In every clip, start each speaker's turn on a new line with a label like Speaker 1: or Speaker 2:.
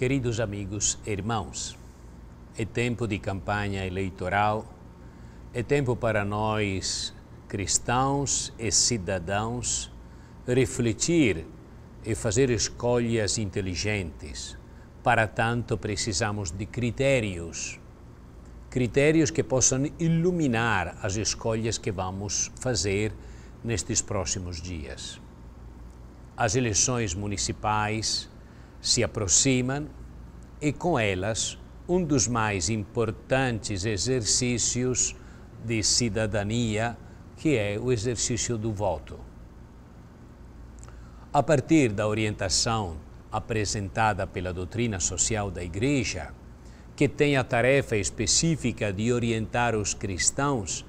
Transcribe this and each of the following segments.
Speaker 1: Queridos amigos e irmãos, é tempo de campanha eleitoral, é tempo para nós, cristãos e cidadãos, refletir e fazer escolhas inteligentes. Para tanto, precisamos de critérios, critérios que possam iluminar as escolhas que vamos fazer nestes próximos dias. As eleições municipais, se aproximam e com elas um dos mais importantes exercícios de cidadania, que é o exercício do voto. A partir da orientação apresentada pela doutrina social da Igreja, que tem a tarefa específica de orientar os cristãos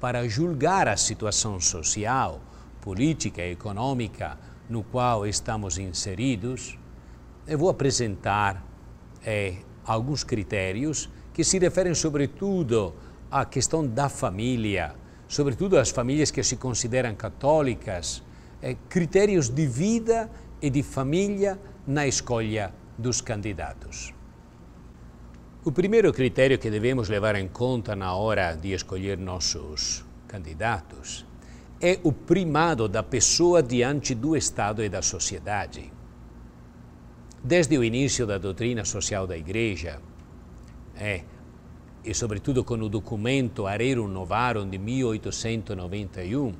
Speaker 1: para julgar a situação social, política e econômica no qual estamos inseridos, eu vou apresentar é, alguns critérios que se referem sobretudo à questão da família, sobretudo às famílias que se consideram católicas, é, critérios de vida e de família na escolha dos candidatos. O primeiro critério que devemos levar em conta na hora de escolher nossos candidatos é o primado da pessoa diante do Estado e da sociedade. Desde o início da doutrina social da Igreja, é, e sobretudo com o documento Arerum Novarum de 1891,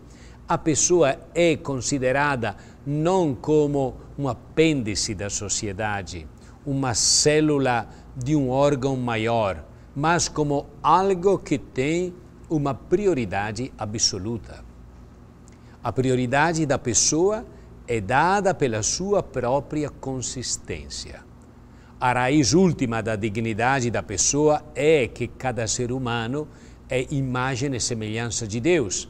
Speaker 1: a pessoa é considerada não como um apêndice da sociedade, uma célula de um órgão maior, mas como algo que tem uma prioridade absoluta. A prioridade da pessoa é é dada pela sua própria consistência. A raiz última da dignidade da pessoa é que cada ser humano é imagem e semelhança de Deus,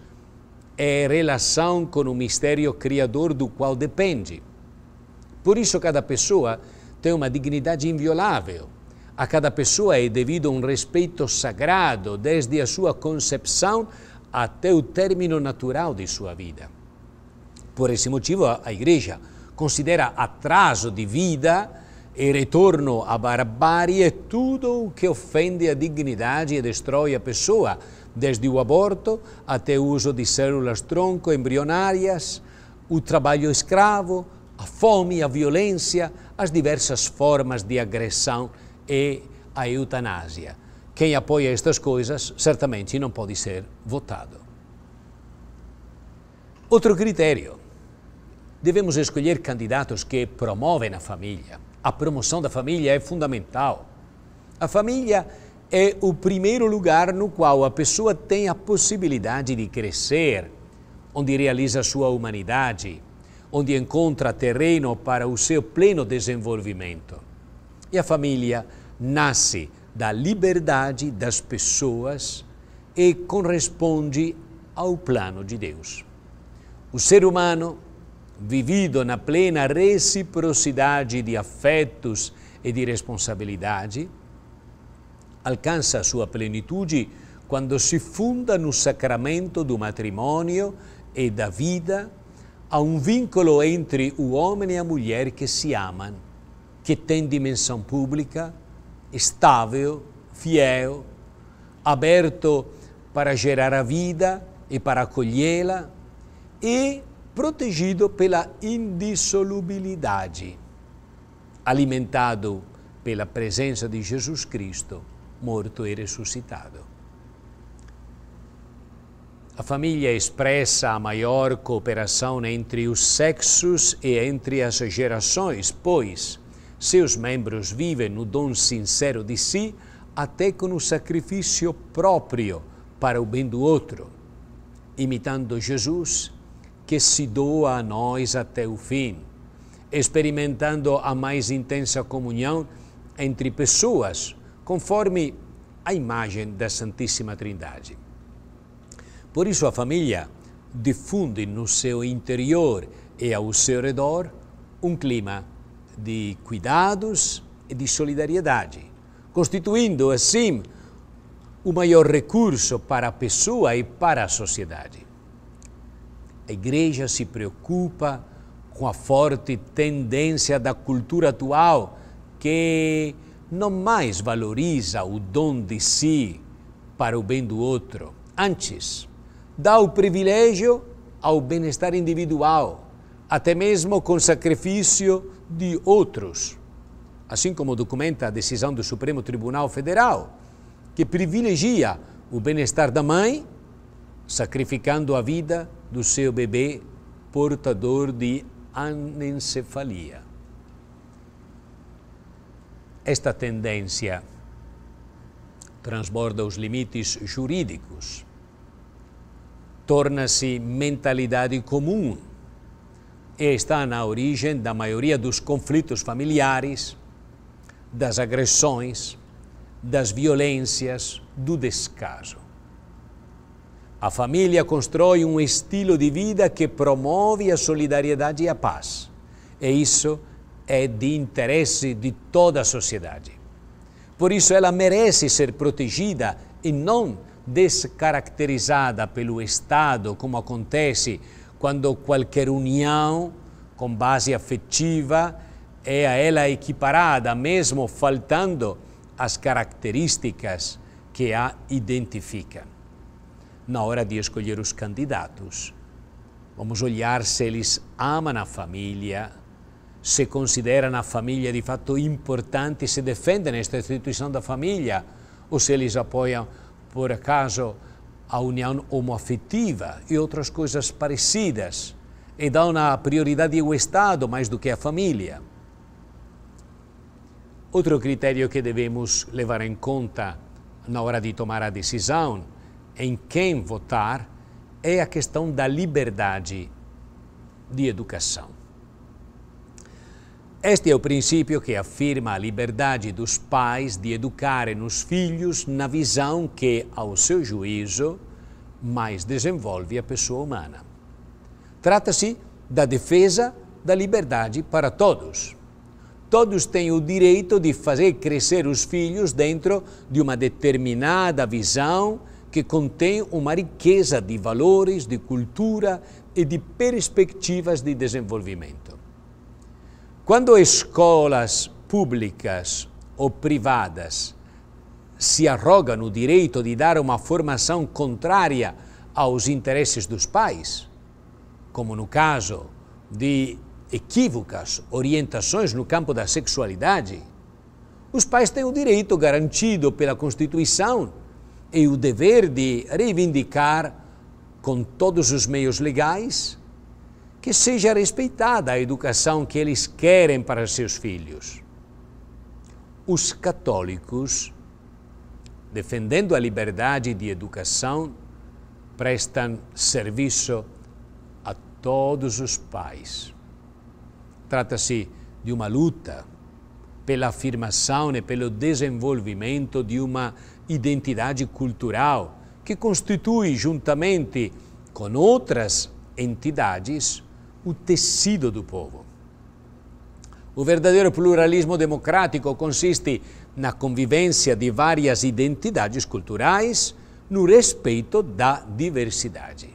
Speaker 1: é relação com o mistério criador do qual depende. Por isso, cada pessoa tem uma dignidade inviolável. A cada pessoa é devido um respeito sagrado desde a sua concepção até o término natural de sua vida. Por esse motivo, a Igreja considera atraso de vida e retorno à barbárie tudo o que ofende a dignidade e destrói a pessoa, desde o aborto até o uso de células tronco embrionárias, o trabalho escravo, a fome, a violência, as diversas formas de agressão e a eutanásia. Quem apoia estas coisas certamente não pode ser votado. Outro critério Devemos escolher candidatos que promovem a família. A promoção da família é fundamental. A família é o primeiro lugar no qual a pessoa tem a possibilidade de crescer, onde realiza sua humanidade, onde encontra terreno para o seu pleno desenvolvimento. E a família nasce da liberdade das pessoas e corresponde ao plano de Deus. O ser humano vivido na plena reciprocidade de afetos e de responsabilidade, alcança a sua plenitude quando se funda no sacramento do matrimônio e da vida a um vínculo entre o homem e a mulher que se amam, que tem dimensão pública, estável, fiel, aberto para gerar a vida e para acolhê-la e protegido pela indissolubilidade, alimentado pela presença de Jesus Cristo, morto e ressuscitado. A família expressa a maior cooperação entre os sexos e entre as gerações, pois seus membros vivem no dom sincero de si, até com o sacrifício próprio para o bem do outro, imitando Jesus que se doa a nós até o fim, experimentando a mais intensa comunhão entre pessoas, conforme a imagem da Santíssima Trindade. Por isso, a família difunde no seu interior e ao seu redor um clima de cuidados e de solidariedade, constituindo assim o maior recurso para a pessoa e para a sociedade. A igreja se preocupa com a forte tendência da cultura atual que não mais valoriza o dom de si para o bem do outro. Antes, dá o privilégio ao bem-estar individual, até mesmo com sacrifício de outros. Assim como documenta a decisão do Supremo Tribunal Federal, que privilegia o bem-estar da mãe, sacrificando a vida do seu bebê portador de anencefalia. Esta tendência transborda os limites jurídicos, torna-se mentalidade comum e está na origem da maioria dos conflitos familiares, das agressões, das violências, do descaso. A família constrói um estilo de vida que promove a solidariedade e a paz. E isso é de interesse de toda a sociedade. Por isso, ela merece ser protegida e não descaracterizada pelo Estado, como acontece quando qualquer união com base afetiva é a ela equiparada, mesmo faltando as características que a identificam na hora de escolher os candidatos. Vamos olhar se eles amam a família, se consideram a família de fato importante, se defendem esta instituição da família, ou se eles apoiam, por acaso, a união homoafetiva e outras coisas parecidas, e dão a prioridade ao Estado mais do que à família. Outro critério que devemos levar em conta na hora de tomar a decisão em quem votar é a questão da liberdade de educação. Este é o princípio que afirma a liberdade dos pais de educarem os filhos na visão que, ao seu juízo, mais desenvolve a pessoa humana. Trata-se da defesa da liberdade para todos. Todos têm o direito de fazer crescer os filhos dentro de uma determinada visão que contém uma riqueza de valores, de cultura e de perspectivas de desenvolvimento. Quando escolas públicas ou privadas se arrogam o direito de dar uma formação contrária aos interesses dos pais, como no caso de equívocas orientações no campo da sexualidade, os pais têm o direito garantido pela Constituição e o dever de reivindicar, com todos os meios legais, que seja respeitada a educação que eles querem para seus filhos. Os católicos, defendendo a liberdade de educação, prestam serviço a todos os pais. Trata-se de uma luta pela afirmação e pelo desenvolvimento de uma identidade cultural que constitui, juntamente com outras entidades, o tecido do povo. O verdadeiro pluralismo democrático consiste na convivência de várias identidades culturais no respeito da diversidade.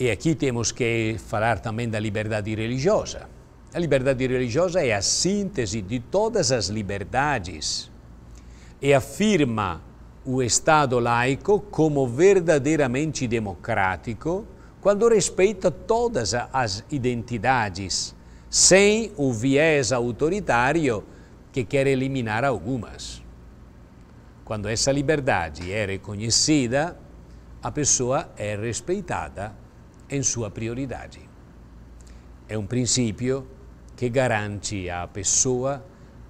Speaker 1: E aqui temos que falar também da liberdade religiosa a liberdade religiosa é a síntese de todas as liberdades e afirma o Estado laico como verdadeiramente democrático quando respeita todas as identidades, sem o viés autoritário que quer eliminar algumas. Quando essa liberdade é reconhecida, a pessoa é respeitada em sua prioridade. É um princípio que garante à pessoa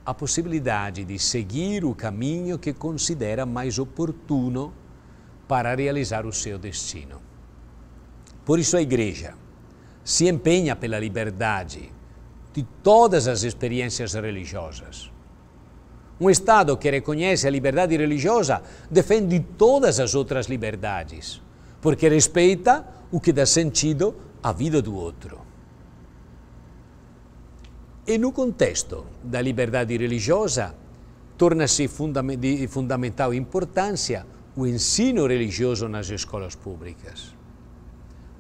Speaker 1: a possibilidade de seguir o caminho que considera mais oportuno para realizar o seu destino. Por isso, a Igreja se empenha pela liberdade de todas as experiências religiosas. Um Estado que reconhece a liberdade religiosa defende todas as outras liberdades, porque respeita o que dá sentido à vida do outro. E no contexto da liberdade religiosa, torna-se de fundamental importância o ensino religioso nas escolas públicas.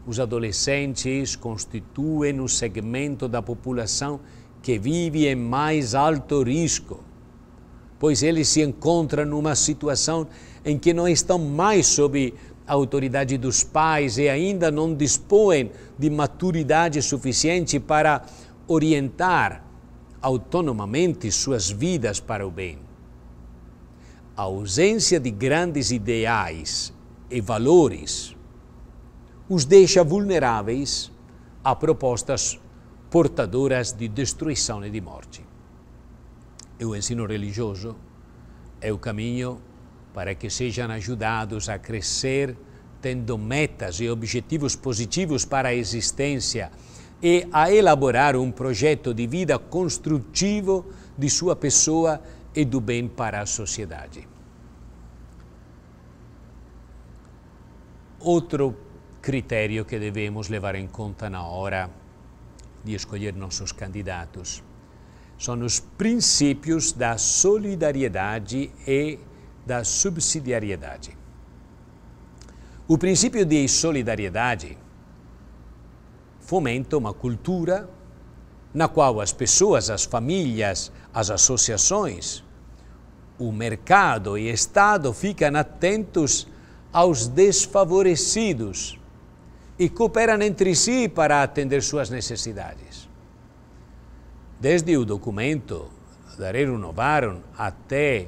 Speaker 1: Os adolescentes constituem um segmento da população que vive em mais alto risco, pois eles se encontram numa situação em que não estão mais sob a autoridade dos pais e ainda não dispõem de maturidade suficiente para orientar autonomamente suas vidas para o bem. A ausência de grandes ideais e valores os deixa vulneráveis a propostas portadoras de destruição e de morte. E o ensino religioso é o caminho para que sejam ajudados a crescer tendo metas e objetivos positivos para a existência e a elaborar um projeto de vida construtivo de sua pessoa e do bem para a sociedade. Outro critério que devemos levar em conta na hora de escolher nossos candidatos são os princípios da solidariedade e da subsidiariedade. O princípio de solidariedade fomenta uma cultura na qual as pessoas, as famílias, as associações, o mercado e o Estado ficam atentos aos desfavorecidos e cooperam entre si para atender suas necessidades. Desde o documento da Renovaram até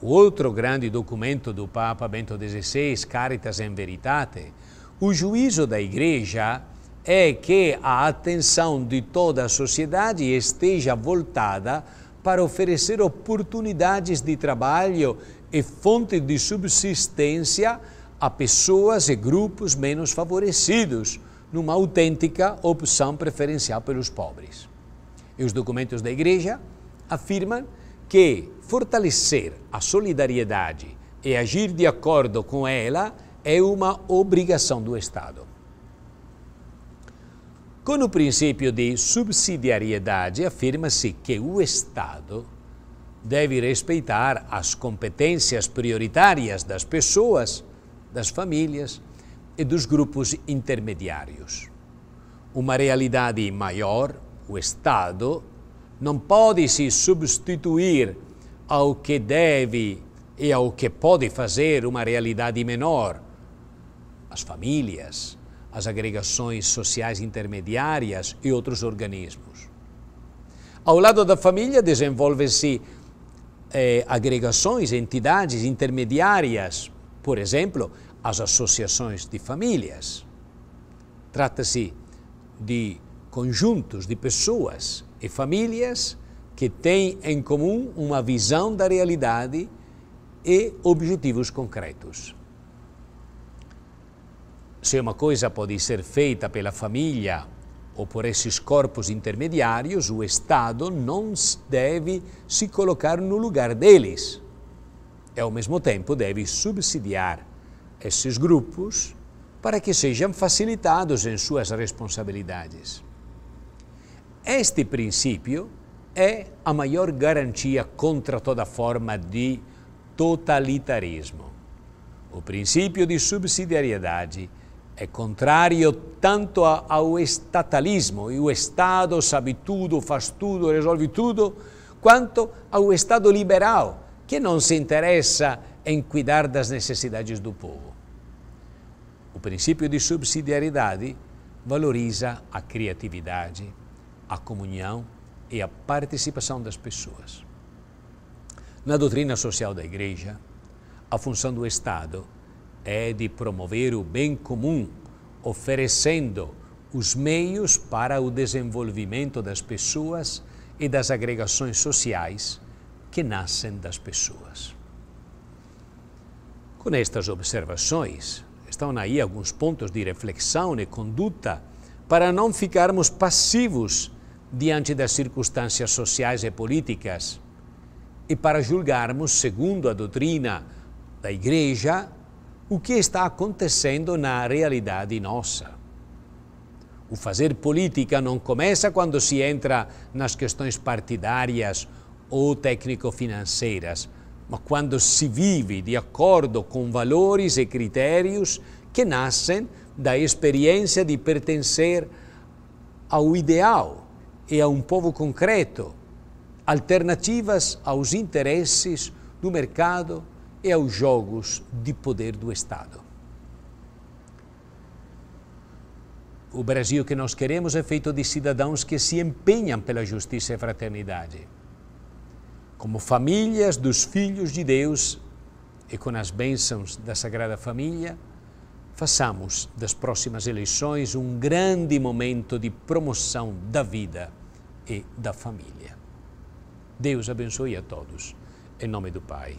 Speaker 1: o outro grande documento do Papa Bento XVI, Caritas in Veritate, o juízo da Igreja é que a atenção de toda a sociedade esteja voltada para oferecer oportunidades de trabalho e fonte de subsistência a pessoas e grupos menos favorecidos, numa autêntica opção preferencial pelos pobres. E os documentos da Igreja afirmam que fortalecer a solidariedade e agir de acordo com ela é uma obrigação do Estado. Com o princípio de subsidiariedade, afirma-se que o Estado deve respeitar as competências prioritárias das pessoas, das famílias e dos grupos intermediários. Uma realidade maior, o Estado não pode se substituir ao que deve e ao que pode fazer uma realidade menor, as famílias, as agregações sociais intermediárias e outros organismos. Ao lado da família, desenvolvem-se eh, agregações, entidades intermediárias, por exemplo, as associações de famílias. Trata-se de conjuntos de pessoas e famílias que têm em comum uma visão da realidade e objetivos concretos. Se é uma coisa pode ser feita pela família ou por esses corpos intermediários, o Estado não deve se colocar no lugar deles. E, ao mesmo tempo, deve subsidiar esses grupos para que sejam facilitados em suas responsabilidades. Este princípio é a maior garantia contra toda forma de totalitarismo. O princípio de subsidiariedade é contrário tanto ao estatalismo, e o Estado sabe tudo, faz tudo, resolve tudo, quanto ao Estado liberal, que não se interessa em cuidar das necessidades do povo. O princípio de subsidiariedade valoriza a criatividade, a comunhão e a participação das pessoas. Na doutrina social da Igreja, a função do Estado é de promover o bem comum, oferecendo os meios para o desenvolvimento das pessoas e das agregações sociais que nascem das pessoas. Com estas observações, estão aí alguns pontos de reflexão e conduta para não ficarmos passivos diante das circunstâncias sociais e políticas e para julgarmos segundo a doutrina da Igreja o que está acontecendo na realidade nossa. O fazer política não começa quando se entra nas questões partidárias ou técnico-financeiras, mas quando se vive de acordo com valores e critérios que nascem da experiência de pertencer ao ideal e a um povo concreto, alternativas aos interesses do mercado e é aos jogos de poder do Estado. O Brasil que nós queremos é feito de cidadãos que se empenham pela justiça e fraternidade, como famílias dos filhos de Deus e com as bênçãos da Sagrada Família, façamos das próximas eleições um grande momento de promoção da vida e da família. Deus abençoe a todos. Em nome do Pai